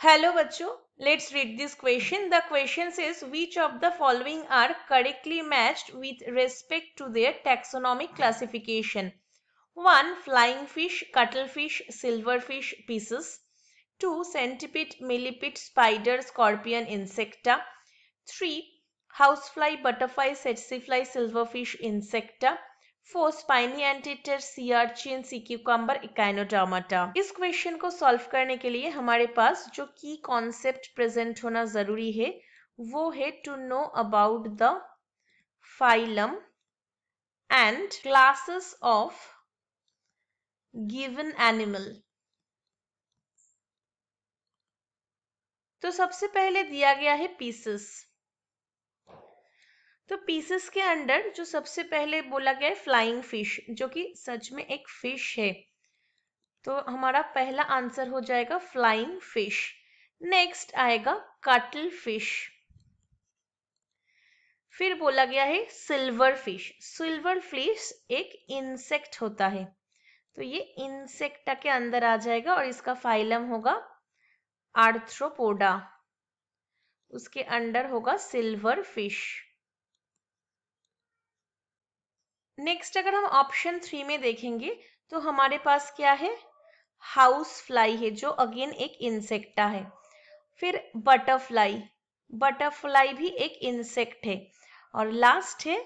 Hello bacho, let's read this question. The question says which of the following are correctly matched with respect to their taxonomic classification? 1. Flying fish, cuttlefish, silverfish pieces. 2. Centipede, millipede, spider, scorpion, insecta. 3. Housefly, butterfly, tsetsefly, silverfish, insecta. Four spiny anteater sea urchin sea cucumber echinodermata इस question को solve करने के लिए हमारे पास जो की concept present होना जरूरी है वो है to know about the phylum and classes of given animal तो सबसे पहले दिया गया है पीसेस तो पीसेस के अंडर जो सबसे पहले बोला गया है फ्लाइंग फिश जो कि सच में एक फिश है तो हमारा पहला आंसर हो जाएगा फ्लाइंग फिश नेक्स्ट आएगा कटल फिश फिर बोला गया है सिल्वर फिश सिल्वर फिश एक इंसेक्ट होता है तो ये इंसेक्ट के अंदर आ जाएगा और इसका फाइलम होगा आर्थ्रोपोडा उसके अंडर होगा सिल्वर फिश नेक्स्ट अगर हम ऑप्शन थ्री में देखेंगे तो हमारे पास क्या है हाउस फ्लाई है जो अगेन एक इंसेक्टा है फिर बटरफ्लाई बटरफ्लाई भी एक इंसेक्ट है और लास्ट है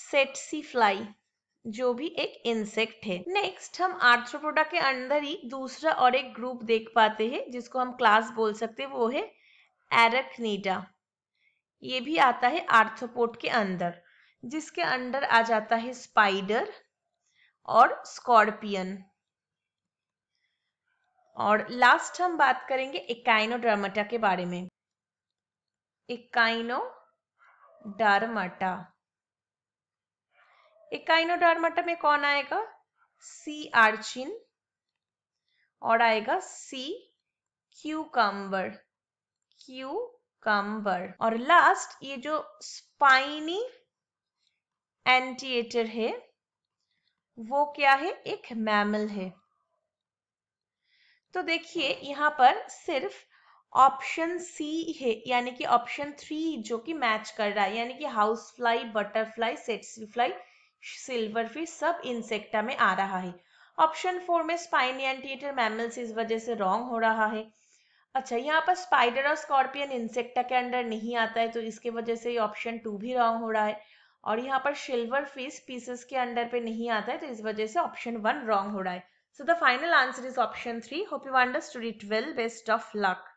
सेटसी फ्लाई जो भी एक इंसेक्ट है नेक्स्ट हम आर्थ्रोपोडा के अंदर ही दूसरा और एक ग्रुप देख पाते हैं जिसको हम क्लास बोल सकते हैं वो है एरकनीडा ये भी आता है आर्थ्रोपोड के अंदर जिसके अंडर आ जाता है स्पाइडर और स्कॉर्पियन और लास्ट हम बात करेंगे इकाइनोडर्माटा के बारे में इकाइनोडर्माटा इकाइनोडर्माटा में कौन आएगा सी आर्चिन और आएगा सी क्यूकम्बर कम्बर और लास्ट ये जो स्पाइनी एंटीएटर है वो क्या है एक मैमल है तो देखिए यहाँ पर सिर्फ ऑप्शन सी है यानी कि ऑप्शन थ्री जो कि मैच कर रहा है यानी कि house fly butterfly tsetse fly fish सब इंसेक्टा में आ रहा है ऑप्शन फोर में स्पाइन एंटीएटर मैमल्स इस वजह से रॉन्ग हो रहा है अच्छा यहाँ पर स्पाइडर और स्कॉर्पियन इंसेक्टा के अंडर नहीं आता है तो इसके वजह से ऑप्शन टू भी रॉन्ग हो रहा है और यहाँ पर सिल्वर फिश पीसेस के अंडर पे नहीं आता है तो इस वजह से ऑप्शन वन रॉन्ग हो रहा है so the final answer is option three hope you understood it well best of luck